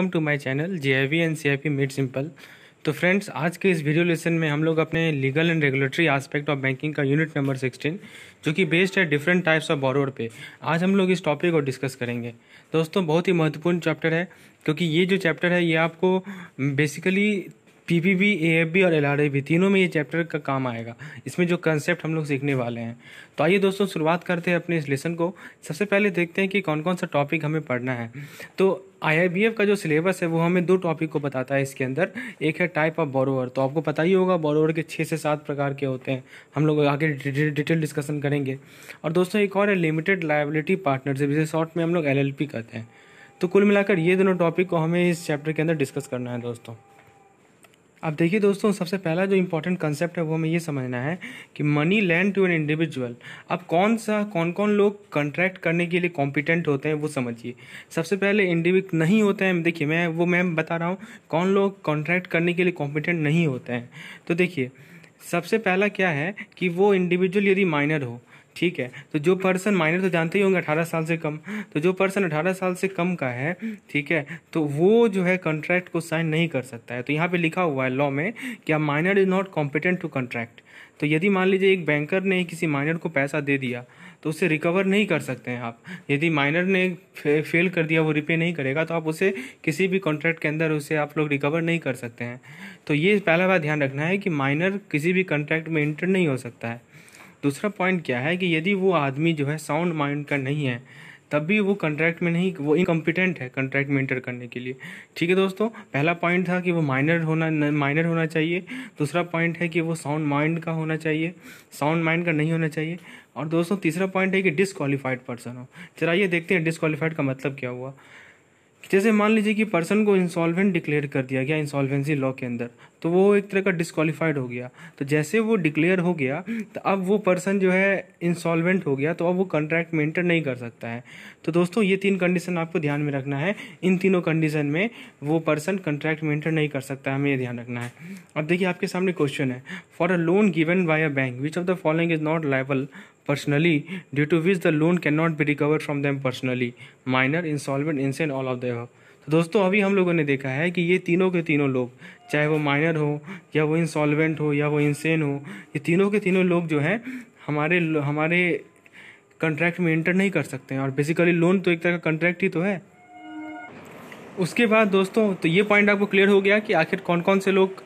welcome to my channel J I V and C I P made simple तो friends आज के इस video lesson में हम लोग अपने legal and regulatory aspect of banking का यूनिट नंबर 16 जो कि बेस्ड है डिफरेंट टाइप्स ऑफ बॉरोड पे आज हम लोग इस टॉपिक को डिस्कस करेंगे दोस्तों बहुत ही महत्वपूर्ण चैप्टर है क्योंकि ये जो चैप्टर है ये आपको basically P B F B और एल आर बी तीनों में ये चैप्टर का काम आएगा इसमें जो कंसेप्ट हम लोग सीखने वाले हैं तो आइए दोस्तों शुरुआत करते हैं अपने इस लेसन को सबसे पहले देखते हैं कि कौन कौन सा टॉपिक हमें पढ़ना है तो आई आई बी एफ का जो सिलेबस है वो हमें दो टॉपिक को बताता है इसके अंदर एक है टाइप ऑफ बोरोवर तो आपको पता ही होगा बोरोवर के छः से सात प्रकार के होते हैं हम लोग आगे डिटेल डिस्कशन करेंगे और दोस्तों एक और है लिमिटेड लाइबिलिटी पार्टनरशिप जिसे शॉर्ट में हम लोग एल कहते हैं तो कुल मिलाकर ये दोनों टॉपिक को हमें इस चैप्टर के अंदर डिस्कस करना है दोस्तों अब देखिए दोस्तों सबसे पहला जो इम्पोर्टेंट कंसेप्ट है वो हमें ये समझना है कि money lent to an individual अब कौन सा कौन कौन लोग कॉन्ट्रैक्ट करने के लिए कॉम्पिटेंट होते हैं वो समझिए सबसे पहले इंडिविक नहीं होते हैं देखिए मैं वो मैं बता रहा हूँ कौन लोग कॉन्ट्रैक्ट करने के लिए कॉम्पिटेंट नहीं होते हैं तो देखिए सबसे पहला क्या है कि वो इंडिविजुअल यदि माइनर हो ठीक है तो जो पर्सन माइनर तो जानते ही होंगे अठारह साल से कम तो जो पर्सन अठारह साल से कम का है ठीक है तो वो जो है कॉन्ट्रैक्ट को साइन नहीं कर सकता है तो यहाँ पे लिखा हुआ है लॉ में कि a minor is not competent to contract तो यदि मान लीजिए एक बैंकर ने किसी माइनर को पैसा दे दिया तो उसे रिकवर नहीं कर सकते हैं आप यदि माइनर ने फेल कर दिया वो रिपे नहीं करेगा तो आप उसे किसी भी कॉन्ट्रैक्ट के अंदर उसे आप लोग रिकवर नहीं कर सकते हैं तो ये पहला बात ध्यान रखना है कि माइनर किसी भी कॉन्ट्रैक्ट में इंटर नहीं हो सकता है दूसरा पॉइंट क्या है कि यदि वो आदमी जो है साउंड माइंड का नहीं है तब भी वो कंट्रैक्ट में नहीं वो इनकम्पिटेंट है कंट्रैक्ट में इंटर करने के लिए ठीक है दोस्तों पहला पॉइंट था कि वो माइनर होना माइनर होना चाहिए दूसरा पॉइंट है कि वो साउंड माइंड का होना चाहिए साउंड माइंड का नहीं होना चाहिए और दोस्तों तीसरा पॉइंट है कि डिसक्वालीफाइड पर्सन हो चलाइए देखते हैं डिसक्वालीफाइड का मतलब क्या हुआ जैसे मान लीजिए कि पर्सन को इंसॉल्वेंट डिक्लेयर कर दिया गया इंसॉल्वेंसी लॉ के अंदर तो वो एक तरह का डिसक्वालीफाइड हो गया तो जैसे वो डिक्लेयर हो गया तो अब वो पर्सन जो है इंसॉल्वेंट हो गया तो अब वो कॉन्ट्रैक्ट मेंटेन नहीं कर सकता है तो दोस्तों ये तीन कंडीशन आपको ध्यान में रखना है इन तीनों कंडीशन में वो पर्सन कॉन्ट्रैक्ट मेंटेन नहीं कर सकता है हमें ये ध्यान रखना है अब देखिए आपके सामने क्वेश्चन है for a loan given by a bank which of the following is not liable personally due to which the loan can not be recover from personally personally minor insane all of the above दोस्तों अभी हम लोगों ने देखा है कि ये तीनों के तीनों लोग चाहे वो माइनर हो या वो इंसॉल्वेंट हो या वो इंसेन हो ये तीनों के तीनों लोग जो हैं हमारे हमारे कंट्रैक्ट में इंटर नहीं कर सकते हैं और बेसिकली लोन तो एक तरह का कंट्रैक्ट ही तो है उसके बाद दोस्तों तो ये पॉइंट आपको क्लियर हो गया कि आखिर कौन कौन से लोग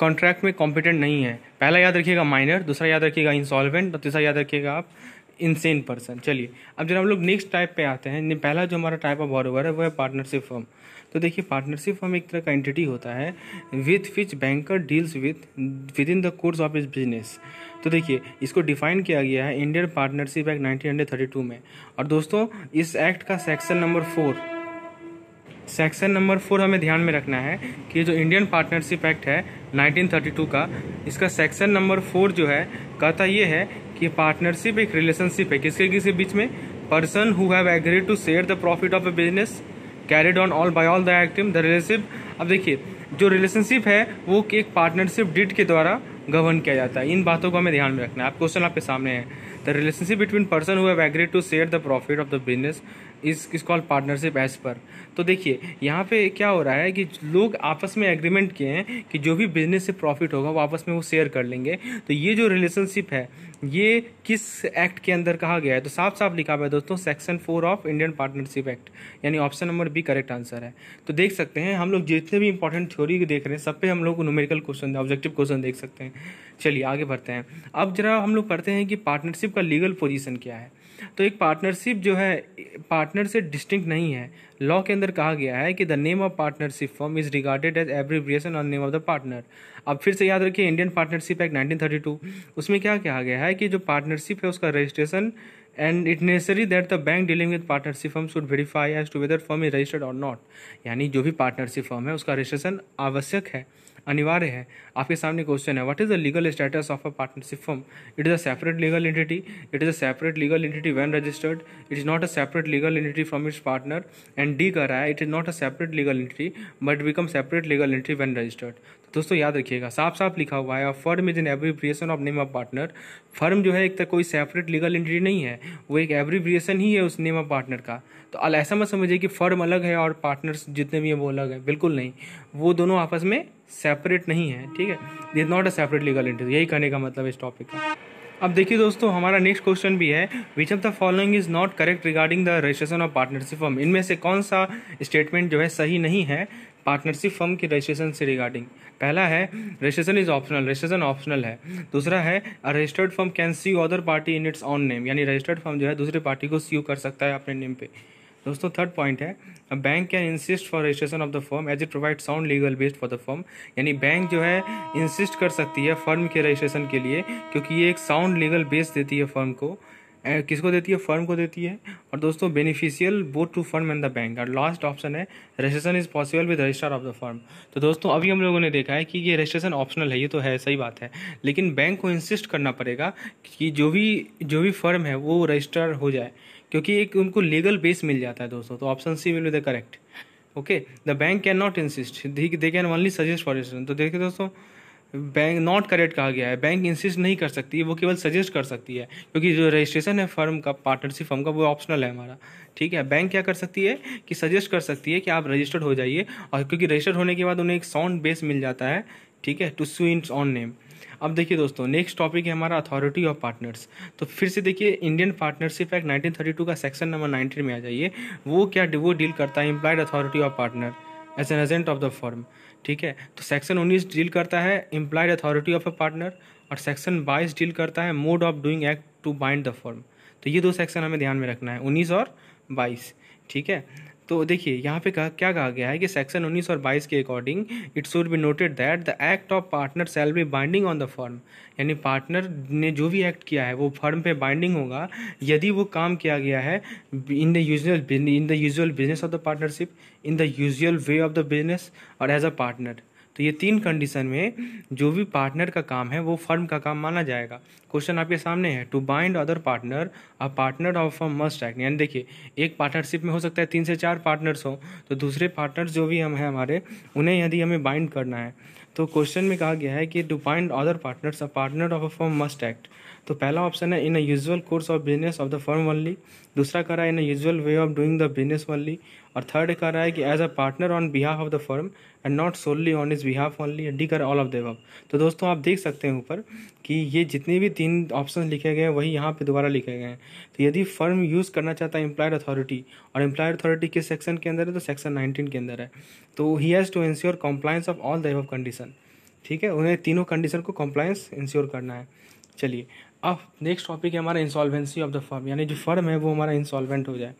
कॉन्ट्रैक्ट में कॉम्पिटेंट नहीं है पहला याद रखिएगा माइनर दूसरा याद रखिएगा इंसॉल्वेंट और तीसरा याद रखिएगा आप इंसेन पर्सन चलिए अब जब हम लोग नेक्स्ट टाइप पे आते हैं पहला जो हमारा टाइप ऑफ बॉरोवर है वो है पार्टनरशिप फर्म तो देखिए पार्टनरशिप फर्म एक तरह का एंटिटी होता है with which banker deals with within the course of is business तो देखिए इसको डिफाइन किया गया है इंडियन पार्टनरशिप एक्ट टू में और दोस्तों इस एक्ट का section number four section number four हमें ध्यान में रखना है कि जो इंडियन पार्टनरशिप एक्ट है 1932 का इसका सेक्शन नंबर फोर जो है कहता ये है कि पार्टनरशिप एक रिलेशनशिप है किसके किसी बीच में person who have agreed to share the profit of a business carried on all by all the active the relationship अब देखिए जो रिलेशनशिप है वो एक पार्टनरशिप डिट के द्वारा गवर्न किया जाता है इन बातों को हमें ध्यान में रखना है आप क्वेश्चन आपके सामने है the relationship between person who have agreed to share the profit of the business is is called partnership as per तो देखिए यहाँ पे क्या हो रहा है कि लोग आपस में एग्रीमेंट किए हैं कि जो भी बिजनेस से प्रॉफिट होगा वो आपस में वो शेयर कर लेंगे तो ये जो रिलेशनशिप है ये किस एक्ट के अंदर कहा गया है तो साफ साफ लिखा हुआ है दोस्तों section four of Indian partnership Act यानी option number B correct answer है तो देख सकते हैं हम लोग जितने भी इंपॉर्टेंट थ्योरी देख रहे हैं सब पे हम लोग न्यूमेरिकल क्वेश्चन ऑब्जेक्टिव क्वेश्चन देख सकते हैं चलिए आगे बढ़ते हैं अब जरा हम लोग पढ़ते हैं कि पार्टनरशिप का लीगल पोजिशन क्या है तो एक पार्टनरशिप जो है पार्टनर से डिस्टिंक्ट नहीं है लॉ के अंदर कहा गया है कि the name of partnership form is regarded as abbreviation on name of the partner अब फिर से याद रखिए Indian partnership act nineteen thirty two उसमें क्या कहा गया है कि जो पार्टनरशिप है उसका registration and it necessary that the bank dealing with partnership firm should verify as to whether firm is registered और नॉट यानी जो भी पार्टनरशिप फर्म है उसका रजिस्ट्रेशन आवश्यक है अनिवार्य है आपके सामने क्वेश्चन है what is the legal status of a partnership firm it is a separate legal entity it is a separate legal entity when registered it is not a separate legal entity from its partner and D कर रहा है it is not a separate legal entity but become separate legal entity when registered दोस्तों याद रखिएगा साफ साफ लिखा हुआ है firm is an abbreviation of name of partner firm जो है एक तरह कोई सेपरेट लीगल एंटिटी नहीं है वो एक एब्रीब्रिएशन ही है उस नेम ऑफ पार्टनर का तो अल ऐसा मत समझिए कि फर्म अलग है और पार्टनर्स जितने भी हैं वो अलग है बिल्कुल नहीं वो दोनों आपस में सेपरेट नहीं है ठीक है this not a separate legal entity यही कहने का मतलब इस टॉपिक का अब देखिए दोस्तों हमारा नेक्स्ट क्वेश्चन भी है which of the following is not correct regarding the registration of partnership firm इनमें से कौन सा स्टेटमेंट जो है सही नहीं है पार्टनरशिप फर्म की रजिस्ट्रेशन से रिगार्डिंग पहला है registration is optional registration optional है दूसरा है registered firm can sue other party in its own name यानी रजिस्टर्ड फर्म जो है दूसरे पार्टी को सी कर सकता है अपने नेम पे दोस्तों थर्ड पॉइंट है bank can insist for registration of the form as it provide sound legal based for the firm यानी बैंक जो है इंसिस्ट कर सकती है फर्म के रजिस्ट्रेशन के लिए क्योंकि ये एक साउंड लीगल बेस देती है फर्म को किसको देती है फर्म को देती है और दोस्तों beneficial both to firm and the bank और लास्ट ऑप्शन है registration is possible with register of the firm तो दोस्तों अभी हम लोगों ने देखा है कि ये रजिस्ट्रेशन ऑप्शनल है ये तो है सही बात है लेकिन बैंक को इंसिस्ट करना पड़ेगा कि जो भी जो भी फर्म है वो रजिस्टर हो जाए क्योंकि एक उनको लीगल बेस मिल जाता है दोस्तों तो option C will be the correct okay the bank can not insist they can only suggest for तो देखिए दोस्तों बैंक नॉट करेक्ट कहा गया है बैंक इंसिस्ट नहीं कर सकती वो केवल सजेस्ट कर सकती है क्योंकि जो रजिस्ट्रेशन है फर्म का पार्टनरशिप फर्म का वो ऑप्शनल है हमारा ठीक है बैंक क्या कर सकती है कि सजेस्ट कर सकती है कि आप रजिस्टर्ड हो जाइए और क्योंकि रजिस्टर्ड होने के बाद उन्हें एक साउंड बेस मिल जाता है ठीक है टू स्विंट ऑन नेम अब देखिए दोस्तों नेक्स्ट टॉपिक है हमारा अथॉरिटी ऑफ पार्टनर्स तो फिर से देखिए Indian partnership act nineteen thirty two का सेक्शन नंबर नाइनटीन में आ जाइए वो क्या वो डील करता है implied authority of partner as an agent of the firm ठीक है तो सेक्शन उन्नीस डील करता है implied authority of a partner और सेक्शन बाईस डील करता है mode of doing act to bind the firm तो ये दो सेक्शन हमें ध्यान में रखना है उन्नीस और बाईस ठीक है तो देखिए यहाँ पे कहा क्या कहा गया है कि सेक्शन 19 और 22 के according it should be noted that the act of partner shall be binding on the firm यानी पार्टनर ने जो भी एक्ट किया है वो फर्म पे बाइंडिंग होगा यदि वो काम किया गया है in the usual in the usual business of the partnership in the usual way of the business और एज अ पार्टनर तो ये तीन कंडीशन में जो भी पार्टनर का काम है वो फर्म का काम माना जाएगा क्वेश्चन आपके सामने है to bind other partner a partner of firm must act यानी देखिए एक पार्टनरशिप में हो सकता है तीन से चार पार्टनर्स हो तो दूसरे पार्टनर्स जो भी हम हैं हमारे उन्हें यदि हमें बाइंड करना है तो क्वेश्चन में कहा गया है कि to bind other partners a partner of a firm must act तो पहला ऑप्शन है in a usual course of business of the firm only दूसरा कह रहा है in a usual way of doing the business only और third कह रहा है कि as a partner on behalf of the firm and not solely on his behalf only D कर ऑल ऑफ देव तो दोस्तों आप देख सकते हैं ऊपर कि ये जितने भी तीन ऑप्शन लिखे गए हैं वही यहाँ पे दोबारा लिखे गए हैं तो यदि फर्म यूज़ करना चाहता है एम्प्लॉयड अथॉरिटी और एम्प्लॉयड अथॉरिटी किस सेक्शन के अंदर है तो सेक्शन नाइनटीन के अंदर है तो he has to ensure compliance of all the condition ठीक है उन्हें तीनों कंडीशन को कॉम्प्लायंस इंश्योर करना है चलिए अब नेक्स्ट टॉपिक है हमारा इंसॉल्वेंसी ऑफ द फर्म यानी जो फर्म है वो हमारा इंसॉल्वेंट हो जाए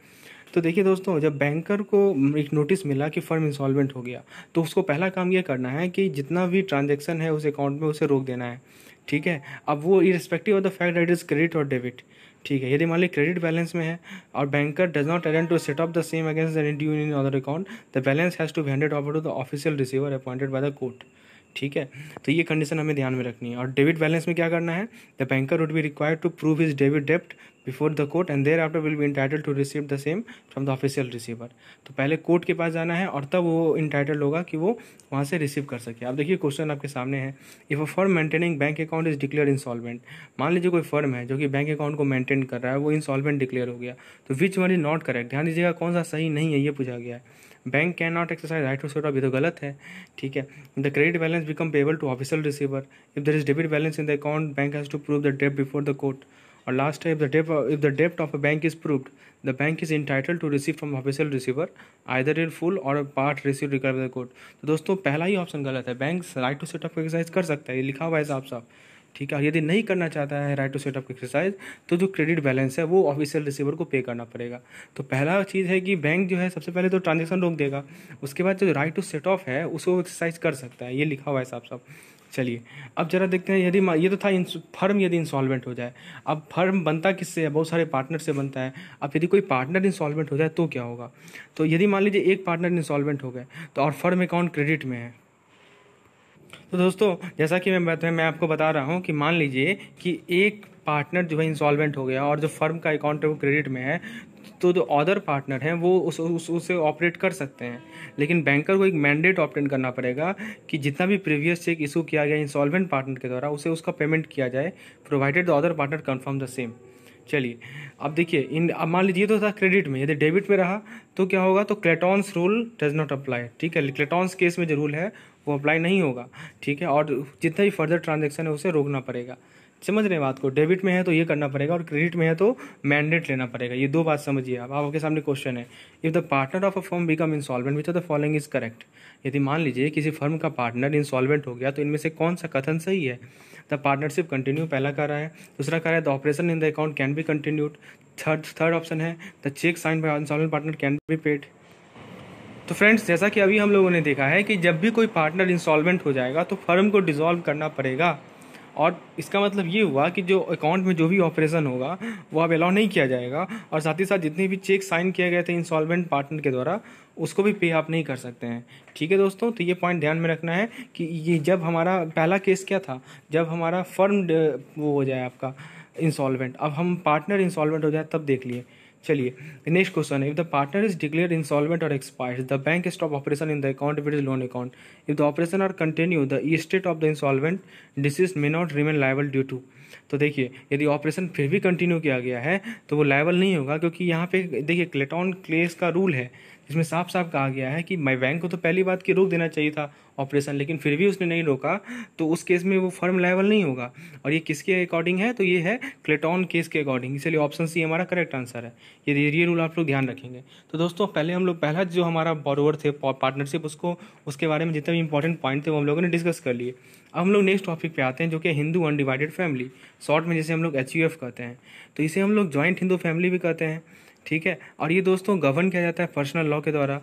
तो देखिए दोस्तों जब बैंकर को एक नोटिस मिला कि फर्म इंसॉल्वेंट हो गया तो उसको पहला काम ये करना है कि जितना भी ट्रांजेक्शन है उस अकाउंट में उसे रोक देना है ठीक है अब वो irrespective of the fact that is credit और डेबिट ठीक है यदि मान ली क्रेडिट बैलेंस में है और banker does not attend to set up the same against the in other account the balance has to be handed over to the official receiver appointed by the court ठीक है तो ये condition हमें ध्यान में रखनी है और डेबिट बैलेंस में क्या करना है the banker would be required to prove his debit डेप्ट before the court and thereafter will be entitled to receive the same from the official receiver तो पहले कोर्ट के पास जाना है और तब वो इंटाइटल्ड होगा कि वो वहाँ से रिसीव कर सके आप देखिए क्वेश्चन आपके सामने है if a firm maintaining bank account is declare insolvent मान लीजिए कोई फर्म है जो कि बैंक अकाउंट को मेंटेन कर रहा है वो इंसॉल्वेंट डिक्लेयर हो गया तो which one is not correct ध्यान दीजिएगा कौन सा सही नहीं है ये पूछा गया है bank can not exercise right to set भी तो गलत है ठीक है the credit balance become payable to official receiver if there is debit balance in the account bank has to prove the debt before the court और last है if the debt if the डेप्ट of a bank is proved the bank is entitled to receive from official receiver either in full और part receive recover the court तो दोस्तों पहला ही option गलत है bank right to set off exercise कर सकता है ये लिखा हुआ है साहब साहब ठीक है यदि नहीं करना चाहता है राइट टू सेटअप की एक्सरसाइज तो जो क्रेडिट बैलेंस है वो ऑफिशियल रिसीवर को पे करना पड़ेगा तो पहला चीज़ है कि बैंक जो है सबसे पहले तो ट्रांजेक्शन रोक देगा उसके बाद जो राइट टू सेट ऑफ है उसको एक्सरसाइज कर सकता है ये लिखा हुआ है साहब साहब चलिए अब जरा देखते हैं यदि ये तो था फर्म यदि इंसॉल्वेंट हो जाए अब फर्म बनता किससे है बहुत सारे पार्टनर से बनता है अब यदि कोई पार्टनर इंसॉल्वेंट हो जाए तो क्या होगा तो यदि मान लीजिए एक पार्टनर इंसॉल्वेंट हो गए तो और फर्म अकाउंट क्रेडिट में है तो दोस्तों जैसा कि मैं बताया मैं आपको बता रहा हूँ कि मान लीजिए कि एक पार्टनर जो है इंसॉल्वेंट हो गया और जो फर्म का अकाउंट है वो क्रेडिट में है तो जो अदर पार्टनर हैं वो उस, उस उसे ऑपरेट कर सकते हैं लेकिन बैंकर को एक मैंडेट ऑप्टेन करना पड़ेगा कि जितना भी प्रीवियस चेक इशू किया गया इंसॉल्वेंट पार्टनर के द्वारा उसे उसका पेमेंट किया जाए provided the other partner confirm the same चलिए अब देखिए इन अब मान लीजिए तो था क्रेडिट में यदि डेबिट में रहा तो क्या होगा तो Clayton's rule does not apply ठीक है क्लेटॉन्स केस में जो रूल है वो अप्लाई नहीं होगा ठीक है और जितना भी फर्दर ट्रांजेक्शन है उसे रोकना पड़ेगा समझ रहे हैं बात को डेबिट में है तो ये करना पड़ेगा और क्रेडिट में है तो मैंडेट लेना पड़ेगा ये दो बात समझिए आप आपके सामने क्वेश्चन है if the partner of a firm become insolvent which of the following is correct यदि मान लीजिए किसी फर्म का पार्टनर इंसॉल्वेंट हो गया तो इनमें से कौन सा कथन सही है द पार्टनरशिप कंटिन्यू पहला कर रहा है दूसरा कर रहा है the operation in the account can be continued third third option है the cheque sign by insolvent partner can be paid तो फ्रेंड्स जैसा कि अभी हम लोगों ने देखा है कि जब भी कोई पार्टनर इंसॉल्वेंट हो जाएगा तो फर्म को डिसॉल्व करना पड़ेगा और इसका मतलब ये हुआ कि जो अकाउंट में जो भी ऑपरेशन होगा वो अब अलाउ नहीं किया जाएगा और साथ ही साथ जितने भी चेक साइन किए गए थे इंसॉल्वेंट पार्टनर के द्वारा उसको भी पे आप नहीं कर सकते हैं ठीक है दोस्तों तो ये पॉइंट ध्यान में रखना है कि ये जब हमारा पहला केस क्या था जब हमारा फर्म वो हो जाए आपका इंसॉल्वेंट अब हम पार्टनर इंसॉल्वेंट हो जाए तब देख लिए चलिए next question if the partner is declare insolvent और expired the bank stop operation in the account with loan account if the operation are continue the state of the insolvent deceased may not remain liable due to तो देखिए यदि operation फिर भी continue किया गया है तो वो लाइबल नहीं होगा क्योंकि यहाँ पे देखिए क्लेटॉन क्लेस का रूल है इसमें साफ साफ कहा गया है कि मैवैंग को तो पहली बात की रोक देना चाहिए था ऑपरेशन लेकिन फिर भी उसने नहीं रोका तो उस केस में वो फर्म लेवल नहीं होगा और ये किसके अकॉर्डिंग है तो ये है क्लेटॉन केस के अकॉर्डिंग इसलिए ऑप्शन सी हमारा करेक्ट आंसर है ये ये रूल आप लोग ध्यान रखेंगे तो दोस्तों पहले हम लोग पहला जो हमारा बॉरोवर थे पार्टनरशिप उसको उसके बारे में जितने भी इंपॉर्टेंट पॉइंट थे वो हम लोगों ने डिस्कस कर लिए अब हम लोग नेक्स्ट टॉपिक पे आते हैं जो कि हिंदू अनडिवाइडेड फैमिली शॉर्ट में जैसे हम लोग एच कहते हैं तो इसे हम लोग जॉइंट हिंदू फैमिली भी कहते हैं ठीक है और ये दोस्तों गवर्न किया जाता है पर्सनल लॉ के द्वारा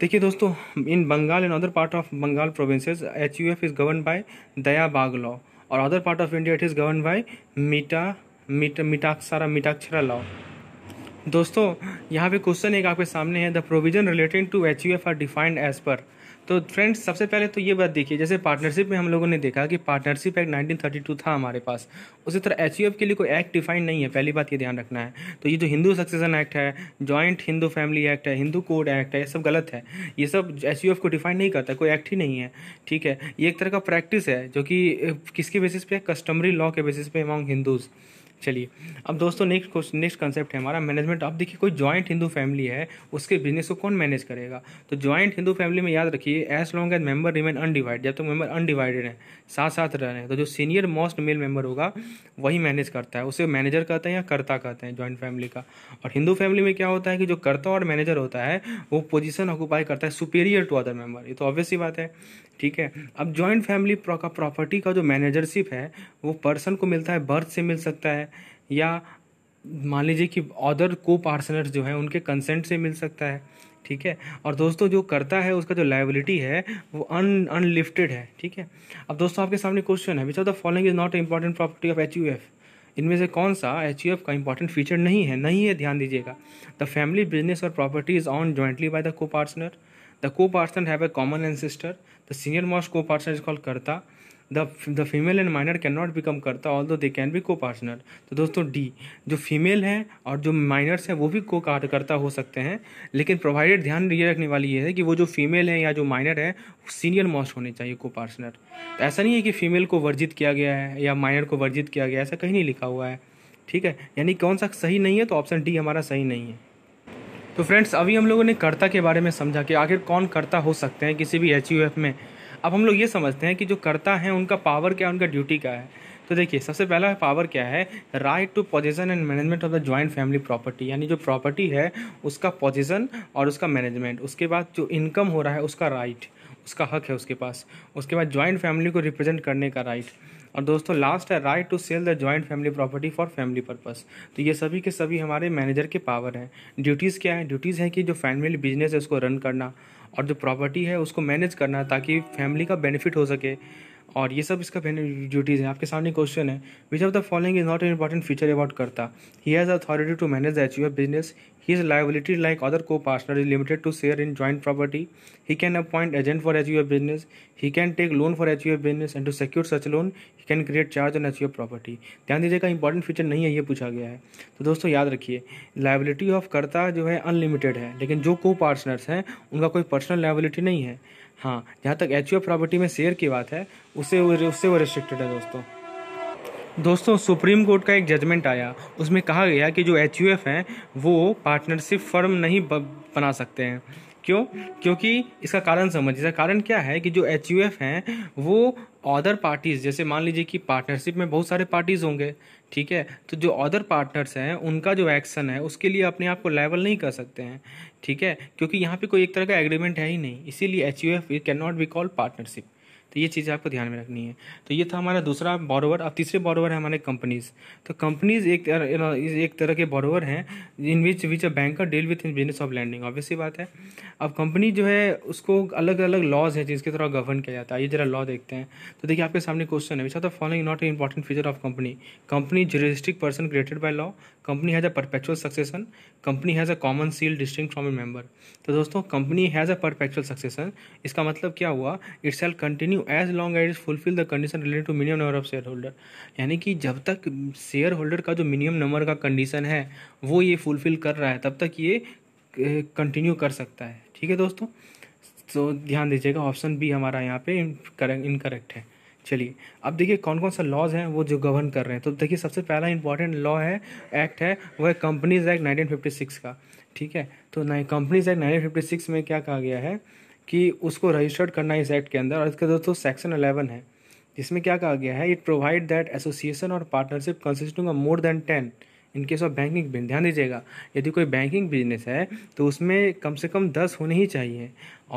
देखिए दोस्तों in Bengal and other part of Bengal provinces H U F is govern by Dayabhaga law और other part of India it is govern by मीटा मीट मीटाक्षरा मीटाक्षरा लॉ दोस्तों यहाँ पे क्वेश्चन एक आपके सामने है the provision related to H U F are defined as per तो फ्रेंड्स सबसे पहले तो ये बात देखिए जैसे पार्टनरशिप में हम लोगों ने देखा कि partnership act nineteen thirty two था हमारे पास उसी तरह एच के लिए कोई एक्ट डिफाइन नहीं है पहली बात ये ध्यान रखना है तो ये जो हिंदू सक्सेशन एक्ट है जॉइंट हिंदू फैमिली एक्ट है हिंदू कोड एक्ट है ये सब गलत है ये सब एच को डिफाइन नहीं करता कोई एक्ट ही नहीं है ठीक है ये एक तरह का प्रैक्टिस है जो कि किसके बेसिस पे कस्टमरी लॉ के बेसिस पे अमॉन्ग हिंदूज़ चलिए अब दोस्तों नेक्स्ट क्वेश्चन नेक्स्ट कंसेप्ट है हमारा मैनेजमेंट अब देखिए कोई ज्वाइंट हिंदू फैमिली है उसके बिजनेस को कौन मैनेज करेगा तो ज्वाइंट हिंदू फैमिली में याद रखिए as long as member remain undivided जब तक तो मेंबर अनडिवाइडेड हैं साथ साथ रह रहे हैं तो जो सीनियर मोस्ट मेल मेंबर होगा वही मैनेज करता है उसे मैनेजर कहते हैं या करता कहते हैं ज्वाइंट फैमिली का और हिंदू फैमिली में क्या होता है कि जो करता और मैनेजर होता है वो पोजिशन ऑक्यूपाई करता है सुपेरियर टू अदर मेंबर ये तो ऑब्वियस ही बात है ठीक है अब जॉइंट फैमिली का प्रॉपर्टी का जो मैनेजरशिप है वो पर्सन को मिलता है बर्थ से मिल सकता है या मान लीजिए कि अदर को पार्सनर्स जो हैं उनके कंसेंट से मिल सकता है ठीक है और दोस्तों जो करता है उसका जो लाइबिलिटी है वो अन अनलिफ्टेड है ठीक है अब दोस्तों आपके सामने क्वेश्चन है which of the following is not a important property of H U F इनमें से कौन सा एच यू एफ का इंपॉर्टेंट फीचर नहीं है नहीं है ध्यान दीजिएगा द फैमिली बिजनेस और property is owned jointly by the coparcener the coparcener have a common ancestor the senior most coparcener is call karta the the female and minor can not become करता all although they can be copartner तो दोस्तों D जो female हैं और जो miners हैं वो भी को करता हो सकते हैं लेकिन प्रोवाइडेड ध्यान ये रखने वाली ये है कि वो जो फीमेल है या जो माइनर है सीनियर मोस्ट होने चाहिए को पार्टनर तो ऐसा नहीं है कि फीमेल को वर्जित किया गया है या माइनर को वर्जित किया गया है ऐसा कहीं नहीं लिखा हुआ है ठीक है यानी कौन सा सही नहीं है तो ऑप्शन डी हमारा सही नहीं है तो फ्रेंड्स अभी हम लोगों ने कर्ता के बारे में समझा कि आखिर कौन कर्ता हो सकते हैं किसी भी एच में अब हम लोग ये समझते हैं कि जो करता है उनका पावर क्या है उनका ड्यूटी क्या है तो देखिए सबसे पहला पावर क्या है right to possession and management of the joint family property यानी जो प्रॉपर्टी है उसका पोजिशन और उसका मैनेजमेंट उसके बाद जो इनकम हो रहा है उसका राइट right, उसका हक है उसके पास उसके बाद ज्वाइंट फैमिली को रिप्रेजेंट करने का राइट और दोस्तों लास्ट है right to sell the joint family property for family purpose तो ये सभी के सभी हमारे मैनेजर के पावर हैं ड्यूटीज़ क्या है ड्यूटीज़ हैं कि जो फैमिली बिजनेस है उसको रन करना और जो प्रॉपर्टी है उसको मैनेज करना ताकि फैमिली का बेनिफिट हो सके और ये सब इसका ड्यूटीज़ है आपके सामने क्वेश्चन है which of the following is not an important feature about karta he has authority to manage H your business he is liability like other copartner is limited to share in joint property he can appoint agent for H business he can take loan for H business and to secure such loan he can create charge on H property ध्यान दीजिएगा important feature नहीं है ये पूछा गया है तो दोस्तों याद रखिए लाइबिलिटी ऑफ करता जो है अनलिमिटेड है लेकिन जो को पार्टनर्स हैं उनका कोई पर्सनल लाइबिलिटी नहीं है हाँ जहाँ तक एच प्रॉपर्टी में शेयर की बात है उसे उससे वो रिस्ट्रिक्टेड है दोस्तों दोस्तों सुप्रीम कोर्ट का एक जजमेंट आया उसमें कहा गया कि जो एच हैं वो पार्टनरशिप फर्म नहीं बना सकते हैं क्यों क्योंकि इसका कारण समझ इसका कारण क्या है कि जो एच यू एफ हैं वो अदर पार्टीज़ जैसे मान लीजिए कि पार्टनरशिप में बहुत सारे पार्टीज़ होंगे ठीक है तो जो अदर पार्टनर्स हैं उनका जो एक्शन है उसके लिए अपने आप को लेवल नहीं कर सकते हैं ठीक है क्योंकि यहाँ पे कोई एक तरह का एग्रीमेंट है ही नहीं इसीलिए H U F can not be called partnership तो ये चीज़ें आपको ध्यान में रखनी है तो ये था हमारा दूसरा बॉरोवर अब तीसरे बॉरोवर है हमारे कंपनीज तो कंपनीज एक एक तरह के बॉरोवर हैं in which which a banker deal with in business of lending obviously बात है अब कंपनी जो है उसको अलग अलग लॉज है जिसके थ्रू गवर्न किया जाता है ये जरा लॉ देखते हैं तो देखिए आपके सामने क्वेश्चन है which the following not a important feature of company company juristic person created by law company has a perpetual succession company has a common seal distinct from a member तो दोस्तों company has a perpetual succession इसका मतलब क्या हुआ it shall continue as long as is fulfil the condition related to minimum number of share shareholder यानी कि जब तक शेयर होल्डर का जो मिनिमम नंबर का कंडीशन है वो ये फुलफिल कर रहा है तब तक ये कंटिन्यू कर सकता है ठीक है दोस्तों तो ध्यान दीजिएगा ऑप्शन बी हमारा यहाँ पे इनकरेक्ट है चलिए अब देखिए कौन कौन सा लॉज हैं वो जो गवर्न कर रहे हैं तो देखिए सबसे पहला इंपॉर्टेंट लॉ है एक्ट है वो है कंपनीज एक्ट 1956 का ठीक है तो कंपनीज एक्ट 1956 में क्या कहा गया है कि उसको रजिस्टर्ड करना इस एक्ट के अंदर और इसका दोस्तों सेक्शन अलेवन है जिसमें क्या कहा गया है इट प्रोवाइड दैट एसोसिएशन और partnership consisting of more than ten in case of banking business ध्यान दीजिएगा यदि कोई बैंकिंग बिजनेस है तो उसमें कम से कम दस होने ही चाहिए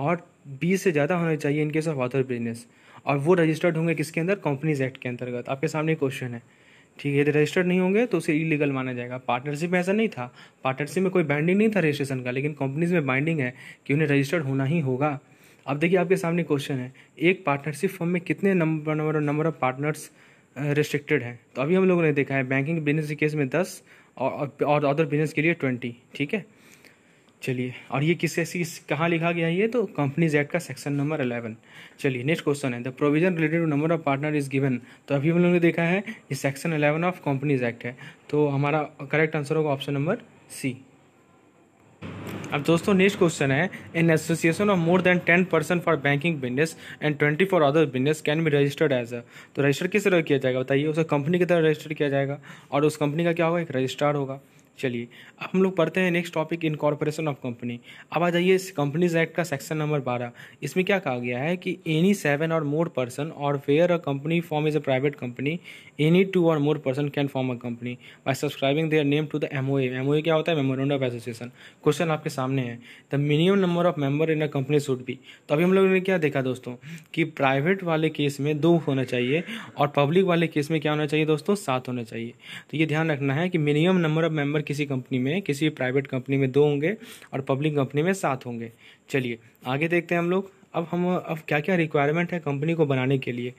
और बीस से ज़्यादा होने चाहिए in case of other business और वो रजिस्टर्ड होंगे किसके अंदर कंपनीज एक्ट के अंतर्गत आपके सामने क्वेश्चन है ठीक है यदि रजिस्टर्ड नहीं होंगे तो उसे इलीगल माना जाएगा पार्टनरशिप में ऐसा नहीं था पार्टनरशिप में कोई बाइंडिंग नहीं था रजिस्ट्रेशन का लेकिन कंपनीज में बाइंडिंग है कि उन्हें रजिस्टर्ड होना ही होगा अब देखिए आपके सामने क्वेश्चन है एक पार्टनरशिप फॉर्म में कितने number number number of partners restricted हैं तो अभी हम लोगों ने देखा है बैंकिंग बिजनेस केस में दस और अदर बिजनेस के लिए ट्वेंटी ठीक है चलिए और ये किस ऐसी कहाँ लिखा गया ये तो कंपनीज एक्ट का सेक्शन नंबर अलेवन चलिए नेक्स्ट क्वेश्चन है the provision related to number of partner is given तो अभी हम लोगों ने देखा है ये section eleven of companies act है तो हमारा करेक्ट आंसर होगा ऑप्शन नंबर सी अब दोस्तों नेक्स्ट क्वेश्चन है an association of more than ten percent for banking business and twenty for other business can be registered as अ तो register किस तरह किया जाएगा बताइए उसे कंपनी की तरह रजिस्टर किया जाएगा और उस कंपनी का क्या होगा एक रजिस्ट्रार होगा चलिए अब हम लोग पढ़ते हैं next topic incorporation of company अब आ जाइए कंपनीज एक्ट का सेक्शन नंबर बारह इसमें क्या कहा गया है कि एनी सेवन और मोर पर्सन और where a company form is a private company any two और more person can form a company by subscribing their name to the M O M O A क्या होता है memorandum of association question आपके सामने है the minimum number of member in a company should be तो अभी हम लोगों ने क्या देखा दोस्तों कि प्राइवेट वाले केस में दो होना चाहिए और पब्लिक वाले केस में क्या होना चाहिए दोस्तों सात होना चाहिए तो ये ध्यान रखना है कि मिनिमम नंबर ऑफ मेंबर किसी कंपनी में किसी प्राइवेट कंपनी में दो होंगे और पब्लिक कंपनी में सात होंगे चलिए आगे देखते हैं हम लोग अब हम अब क्या क्या रिक्वायरमेंट है कंपनी को बनाने के लिए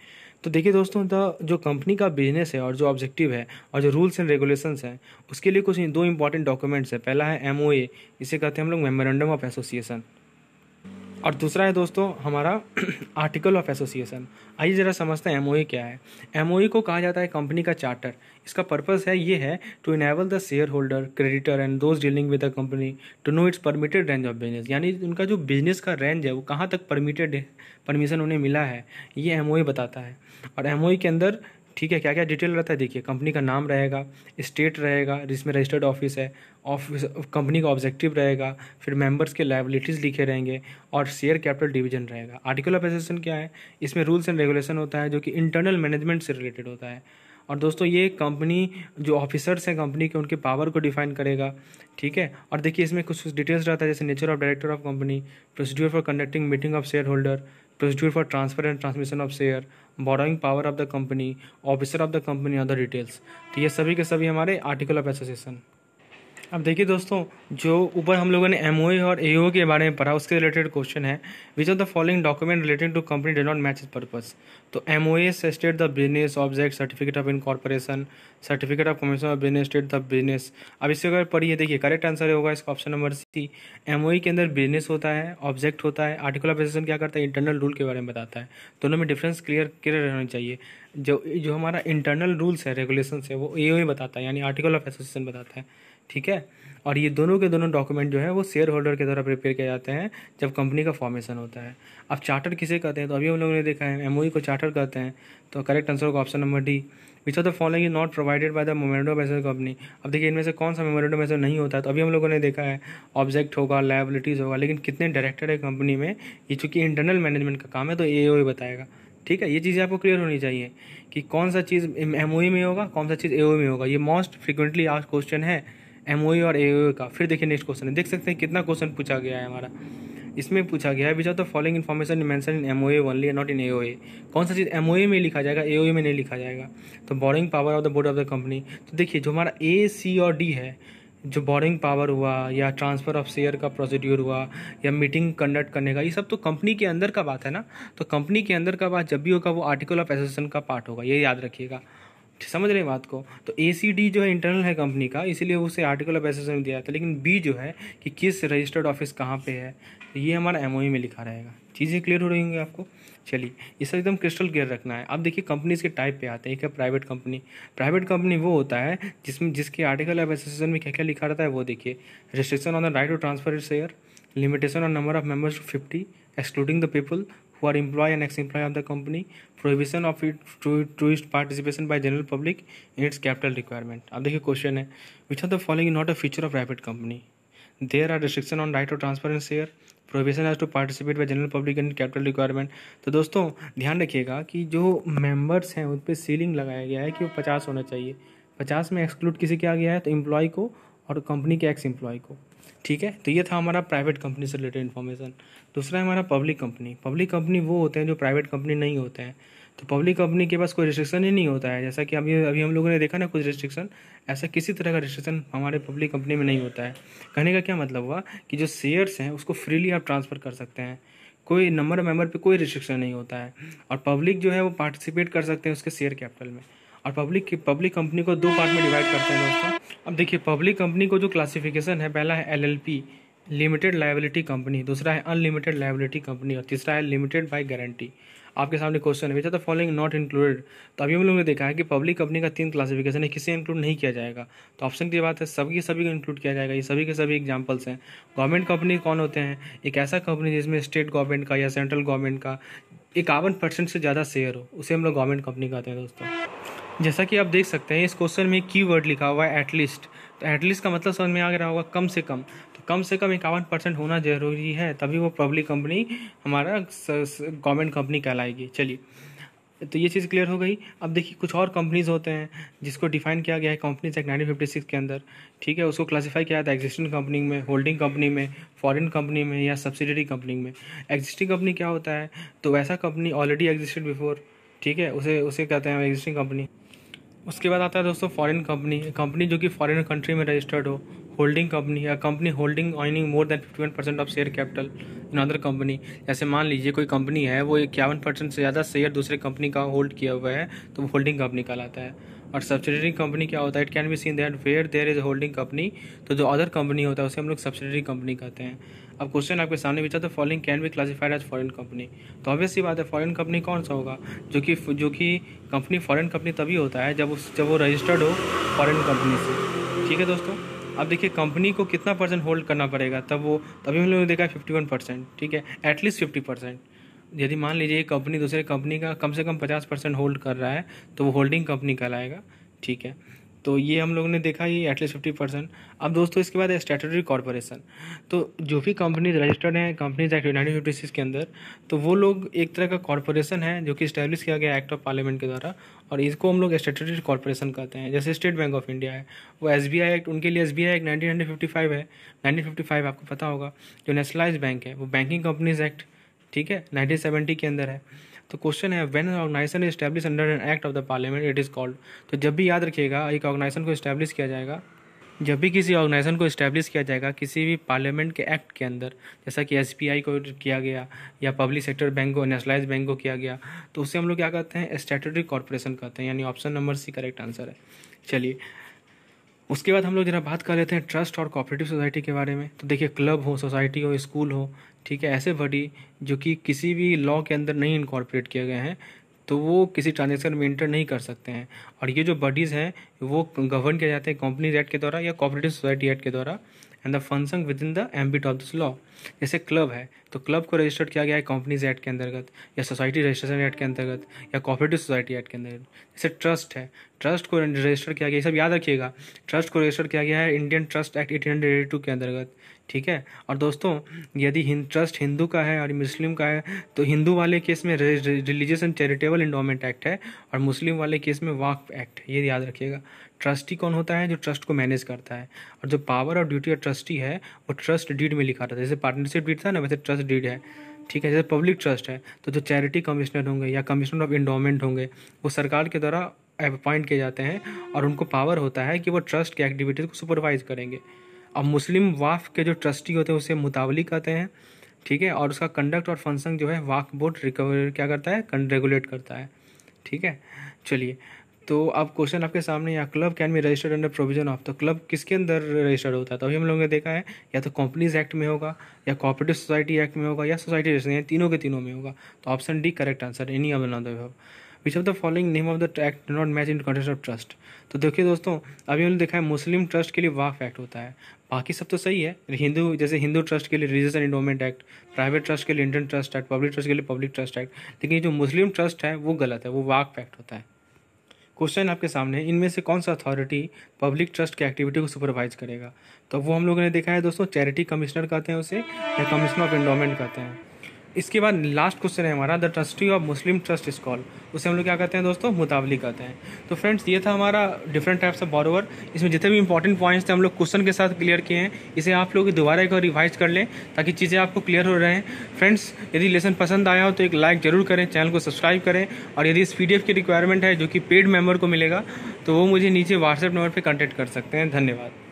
तो देखिए दोस्तों तो जो कंपनी का बिजनेस है और जो ऑब्जेक्टिव है और जो रूल्स एंड रेगुलेशंस हैं उसके लिए कुछ दो इंपॉर्टेंट डॉक्यूमेंट्स है पहला है एम इसे कहते हैं हम लोग मेमोरेंडम ऑफ एसोसिएशन और दूसरा है दोस्तों हमारा आर्टिकल ऑफ एसोसिएशन आइए ज़रा समझते हैं एम e क्या है एम e को कहा जाता है कंपनी का चार्टर इसका पर्पस है ये है to enable the share holder creditor and those dealing with the company to know its permitted range of business यानी उनका जो बिजनेस का रेंज है वो कहाँ तक परमिटेड परमिशन उन्हें मिला है ये एम e बताता है और एम के अंदर ठीक है क्या क्या डिटेल रहता है देखिए कंपनी का नाम रहेगा स्टेट रहेगा जिसमें रजिस्टर्ड ऑफिस है ऑफिस कंपनी का ऑब्जेक्टिव रहेगा फिर मेंबर्स के लाइबिलिटीज़ लिखे रहेंगे और शेयर कैपिटल डिवीजन रहेगा आर्टिकल ऑफ एसोसिएशन क्या है इसमें रूल्स एंड रेगुलेशन होता है जो कि इंटरनल मैनेजमेंट से रिलेटेड होता है और दोस्तों ये कंपनी जो ऑफिसर्स हैं कंपनी के उनके पावर को डिफाइन करेगा ठीक है और देखिए इसमें कुछ कुछ डिटेल्स रहता है जैसे nature of director of company procedure for conducting meeting of share holder procedure for transfer and transmission of share borrowing power of the company officer of the company the details तो ये सभी के सभी हमारे article of association अब देखिए दोस्तों जो ऊपर हम लोगों ने एम और ए के बारे में पढ़ा उसके रिलेटेड क्वेश्चन है which of the following document related to company do not match is purpose तो M O S state the business object certificate of incorporation certificate of commission of business state the business अब इसके अगर पढ़िए देखिए correct answer होगा इसका option number C M के अंदर बिजनेस होता है ऑब्जेक्ट होता है आर्टिकल ऑफ एसोसिएशन क्या करता है इंटरनल रूल के बारे में बताता है दोनों में डिफरेंस क्लियर क्लियर रहना चाहिए जो जो हमारा इंटरनल रूल्स है रेगुलेशन है वो ए बताता है यानी आर्टिकल ऑफ एसोसिएशन बताता है ठीक है और ये दोनों के दोनों डॉक्यूमेंट जो है वो शेयर होल्डर के द्वारा प्रिपेयर किए जाते हैं जब कंपनी का फॉर्मेशन होता है अब चार्टर किसे कहते हैं तो अभी हम लोगों ने देखा है एम e को चार्टर कहते हैं तो करेक्ट आंसर होगा option number D which of the following is not provided by the मोमेंडो मैसेज कंपनी अब देखिए इनमें से कौन सा मेमोरेंडो मैसेज नहीं होता है तो अभी हम लोगों ने देखा है ऑब्जेक्ट होगा लाइबिलिटीज़ होगा लेकिन कितने डायरेक्टर है कंपनी में ये चूंकि इंटरनल मैनेजमेंट का काम है तो ए e बताएगा ठीक है ये चीज़ें आपको क्लियर होनी चाहिए कि कौन सा चीज़ एम e में होगा कौन सा चीज़ ए में होगा ये मोस्ट फ्रिक्वेंटली आज क्वेश्चन है एम e और ए e का फिर देखिए नेक्स्ट क्वेश्चन है देख सकते हैं कितना क्वेश्चन पूछा गया है हमारा इसमें पूछा गया है which of the following information mentioned in M O A only not in A कौन सा चीज़ एम ओ ए में लिखा जाएगा ए ओ ए में नहीं लिखा जाएगा तो borrowing power of the board of the company तो देखिए जो हमारा ए सी और डी है जो बोरिंग पावर हुआ या ट्रांसफ़र ऑफ शेयर का प्रोसीड्यूर हुआ या मीटिंग कंडक्ट करने का ये सब तो कंपनी के अंदर का बात है ना तो कंपनी के अंदर का बात जब भी होगा वो आर्टिकल ऑफ एसोसिएशन का पार्ट होगा ये याद रखिएगा समझ रहे बात को तो ए सी डी जो है इंटरनल है कंपनी का इसीलिए उसे आर्टिकल ऑफ एसोसिएशन दिया है लेकिन बी जो है कि किस रजिस्टर्ड ऑफिस कहाँ पे है तो ये हमारा एम e में लिखा रहेगा चीज़ें क्लियर हो रही होंगी आपको चलिए इसे एकदम क्रिस्टल क्लियर रखना है अब देखिए कंपनीज के टाइप पे आते हैं एक है प्राइवेट कंपनी प्राइवेट कंपनी वो होता है जिसमें जिसके आर्टिकल ऑफ एसोसिएशन में क्या क्या लिखा रहता है वो देखिए registration on the right to transfer share limitation on number of members to fifty excluding the people who are employee and ex-employee of the company prohibition its tourist participation by general public in its capital requirement अब देखिए question है which are the following not a feature of private company there are restriction on right of transfer share provision as to participate by general public in capital requirement तो दोस्तों ध्यान रखिएगा कि जो members हैं उन पर सीलिंग लगाया गया है कि वो पचास होना चाहिए पचास में एक्सक्लूड किसी के आ गया है तो एम्प्लॉय को और कंपनी के एक्स एम्प्लॉय को ठीक है तो ये था हमारा प्राइवेट कंपनी से रिलेटेड इन्फॉर्मेशन दूसरा है हमारा पब्लिक कंपनी पब्लिक कंपनी वो होते हैं जो प्राइवेट कंपनी नहीं होते हैं तो पब्लिक कंपनी के पास कोई रिस्ट्रिक्शन ही नहीं होता है जैसा कि अभी अभी हम लोगों ने देखा ना कुछ रिस्ट्रिक्शन ऐसा किसी तरह का रिस्ट्रिक्शन हमारे पब्लिक कंपनी में नहीं होता है कहने का क्या मतलब हुआ कि जो शेयर्स हैं उसको फ्रीली आप ट्रांसफ़र कर सकते हैं कोई नंबर मेंबर पे कोई रिस्ट्रिक्शन नहीं होता है और पब्लिक जो है वो पार्टिसिपेट कर सकते हैं उसके शेयर कैपिटल में और पब्लिक की पब्लिक कंपनी को दो पार्ट में डिवाइड करते हैं दोस्तों अब देखिए पब्लिक कंपनी को जो क्लासिफिकेशन है पहला है एल लिमिटेड लाइबिलिटी कंपनी दूसरा है अनलिमिटेड लाइबिलिटी कंपनी और तीसरा है लिमिटेड बाई गारंटी आपके सामने क्वेश्चन है which the following not included तो अभी हम लोगों ने देखा है कि पब्लिक कंपनी का तीन क्लासिफिकेशन है किसे इंक्लूड नहीं किया जाएगा तो ऑप्शन की बात है सभी सभी को इंक्लूड किया जाएगा ये सभी के सभी एग्जाम्पल्स हैं गवर्नमेंट कंपनी कौन होते हैं एक ऐसा कंपनी जिसमें स्टेट गवर्नमेंट का या सेंट्रल गवर्नमेंट का इक्यावन परसेंट से ज़्यादा शेयर हो उसे हम लोग गवर्नमेंट कंपनी कहते हैं दोस्तों जैसा कि आप देख सकते हैं इस क्वेश्चन में की वर्ड लिखा हुआ है एटलीस्ट तो एटलीस्ट का मतलब समझ में आ रहा होगा कम से कम तो कम से कम इक्यावन परसेंट होना जरूरी है तभी वो पब्लिक कंपनी हमारा गवर्नमेंट कंपनी कहलाएगी चलिए तो ये चीज़ क्लियर हो गई अब देखिए कुछ और कंपनीज होते हैं जिसको डिफाइन किया गया है companies act nineteen fifty six के अंदर ठीक है उसको क्लासिफाई किया था एग्जिस्टिंग कंपनी में होल्डिंग कंपनी में फॉरेन कंपनी में या सब्सिडरी कंपनी में एग्जिस्टिंग कंपनी क्या होता है तो वैसा कंपनी ऑलरेडी एग्जिस्टेड बिफोर ठीक है उसे उसे कहते हैं एग्जिस्टिंग कंपनी उसके बाद आता है दोस्तों फॉरेन कंपनी कंपनी जो कि फॉरेन कंट्री में रजिस्टर्ड हो होल्डिंग कंपनी या company holding owning more than fifty one percent of share capital in other company जैसे मान लीजिए कोई कंपनी है वो इक्यावन परसेंट से ज़्यादा शेयर दूसरे कंपनी का होल्ड किया हुआ है तो वो होल्डिंग कंपनी कहलाता है और सब्सिडरी कंपनी क्या होता है it can be seen that where there is holding company तो जो अदर कंपनी होता है उसे हम लोग सब्सिडरी कंपनी कहते हैं अब क्वेश्चन आपके सामने भी चाहता तो following can be classified as foreign company तो ऑब्वियस ही बात है फॉरेन कंपनी कौन सा होगा जो कि जो कि कंपनी फॉरेन कंपनी तभी होता है जब उस जब वो रजिस्टर्ड हो फॉरेन कंपनी से ठीक है दोस्तों अब देखिए कंपनी को कितना परसेंट होल्ड करना पड़ेगा तब वो तभी हम लोगों ने देखा फिफ्टी वन परसेंट ठीक है एटलीस्ट फिफ्टी परसेंट यदि मान लीजिए कंपनी दूसरे कंपनी का कम से कम पचास परसेंट होल्ड कर रहा है तो वो होल्डिंग कंपनी कहलाएगा ठीक है तो ये हम लोगों ने देखा ये एटलीस्ट फिफ्टी परसेंट अब दोस्तों इसके बाद स्टेटरी कॉरपोरेशन तो जो भी कंपनीज़ रजिस्टर्ड हैं companies act nineteen fifty six के अंदर तो वो लोग एक तरह का कॉरपोरेशन है जो कि स्टैब्लिश किया गया एक्ट ऑफ पार्लियामेंट के द्वारा और इसको हम लोग स्टेटरी कॉरपोरेशन कहते हैं जैसे स्टेट बैंक ऑफ इंडिया है वो एस बी आई एक्ट उनके लिए S B I act nineteen fifty five है नाइनटीन फिफ्टी फाइव आपको पता होगा जो नेशनलाइज बैंक है वो बैंकिंग कंपनीज एक्ट ठीक है नाइनटीन के अंदर है तो क्वेश्चन है when organization establish under an act of the parliament it is called तो जब भी याद रखिएगा एक ऑर्गेनाइजेशन को इस्टेब्लिश किया जाएगा जब भी किसी ऑर्गेनाइजेशन को इस्टेब्लिश किया जाएगा किसी भी पार्लियामेंट के एक्ट के अंदर जैसा कि एस को किया गया या पब्लिक सेक्टर बैंक को नेशनलाइज बैंक को किया गया तो उसे हम लोग क्या कहते हैं स्टेटरी कॉरपोरेशन कहते हैं यानी option number C correct answer है चलिए उसके बाद हम लोग जरा बात कर लेते हैं ट्रस्ट और कोऑपरेटिव सोसाइटी के बारे में तो देखिए क्लब हो सोसाइटी हो स्कूल हो ठीक है ऐसे बॉडी जो कि किसी भी लॉ के अंदर नहीं इनकॉर्पोरेट किए गए हैं तो वो किसी ट्रांजेक्शन में इंटर नहीं कर सकते हैं और ये जो बॉडीज़ हैं वो गवर्न किया जाते हैं कंपनीज एक्ट के द्वारा या कोऑपरेटिव सोसाइटी एक्ट के द्वारा and the function within the ambit of this law जैसे क्लब है तो क्लब को रजिस्टर्ड किया गया है कंपनीज एक्ट के अंतर्गत या सोसाइटी रजिस्ट्रेशन एक्ट के अंतर्गत या कॉपरेटिव सोसाइटी एक्ट के अंतर्गत जैसे ट्रस्ट है ट्रस्ट को रजिस्टर किया गया ये सब याद रखिएगा ट्रस्ट को रजिस्टर किया गया है Indian trust act eighteen hundred two के अंतर्गत ठीक है और दोस्तों यदि ट्रस्ट हिंदू का है और मुस्लिम का है तो हिंदू वाले केस में religious and charitable endowment act है और मुस्लिम वाले केस में वाक एक्ट ये याद रखिएगा ट्रस्टी कौन होता है जो ट्रस्ट को मैनेज करता है और जो पावर और ड्यूटी ऑफ ट्रस्टी है वो ट्रस्ट डीड में लिखा रहता है जैसे पार्टनरशिप डीड था ना वैसे ट्रस्ट ट्रस्ट डीड है ठीक है जैसे पब्लिक ट्रस्ट है तो जो चैरिटी कमिश्नर होंगे या कमिश्नर ऑफ इंडोमेंट होंगे वो सरकार के द्वारा अपॉइंट किए जाते हैं और उनको पावर होता है कि वो ट्रस्ट के एक्टिविटीज़ को सुपरवाइज करेंगे अब मुस्लिम वाफ के जो ट्रस्टी होते हैं उसे मुतावली कहते हैं ठीक है और उसका कंडक्ट और फंक्शन जो है वाक बोर्ड रिकवर क्या करता है रेगुलेट करता है ठीक है चलिए तो अब क्वेश्चन आपके सामने या club can be registered under provision of तो क्लब किसके अंदर रजिस्टर्ड होता है तो अभी हम लोगों ने देखा है या तो कंपनीज एक्ट में होगा या कॉपरेटिव सोसाइटी एक्ट में होगा या सोसाइटी रजिस्ट्रेशन तीनों के तीनों में होगा तो option D correct answer any अब none the which of the following name of the act not match in context of trust तो देखिए दोस्तों अभी हमने देखा है मुस्लिम ट्रस्ट के लिए वाफ एक्ट होता है बाकी सब तो सही है हिंदू जैसे हिंदू ट्रस्ट के लिए religious and endowment act private trust के लिए Indian trust act public trust के लिए पब्लिक ट्रस्ट एक्ट लेकिन जो मुस्लिम ट्रस्ट है वो गलत है वो वाक एक्ट होता है क्वेश्चन आपके सामने इनमें से कौन सा अथॉरिटी पब्लिक ट्रस्ट की एक्टिविटी को सुपरवाइज करेगा तो वो हम लोगों ने देखा है दोस्तों चैरिटी कमिश्नर कहते हैं उसे या कमिश्नर ऑफ एंडोमेंट कहते हैं इसके बाद लास्ट क्वेश्चन है हमारा the trustee of Muslim trust is call उसे हम लोग क्या कहते हैं दोस्तों मुतावली कहते हैं तो फ्रेंड्स ये था हमारा डिफरेंट टाइप्स ऑफ बॉरोवर इसमें जितने भी इंपॉर्टेंट पॉइंट्स थे हम लोग क्वेश्चन के साथ क्लियर किए हैं इसे आप लोग दोबारा एक बार रिवाइज कर लें ताकि चीज़ें आपको क्लियर हो रहे हैं फ्रेंड्स यदि लेसन पसंद आया हो तो एक लाइक जरूर करें चैनल को सब्सक्राइब करें और यदि इस पी की रिक्वायरमेंट है जो कि पेड मेम्बर को मिलेगा तो वो मुझे नीचे व्हाट्सएप नंबर पर कॉन्टेक्ट कर सकते हैं धन्यवाद